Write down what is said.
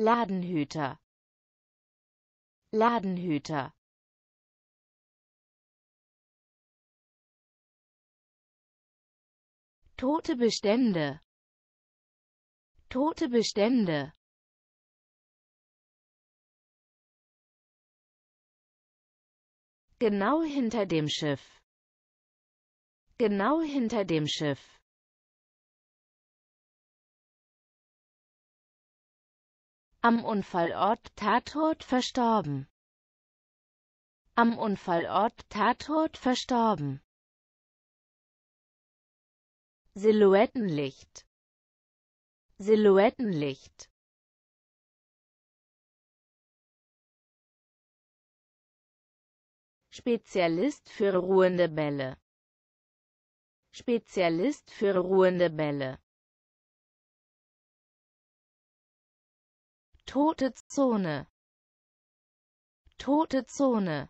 Ladenhüter Ladenhüter Tote Bestände Tote Bestände Genau hinter dem Schiff. Genau hinter dem Schiff. Am Unfallort Tatort verstorben. Am Unfallort Tatort verstorben. Silhouettenlicht. Silhouettenlicht. Spezialist für ruhende Bälle. Spezialist für ruhende Bälle. Tote Zone. Tote Zone.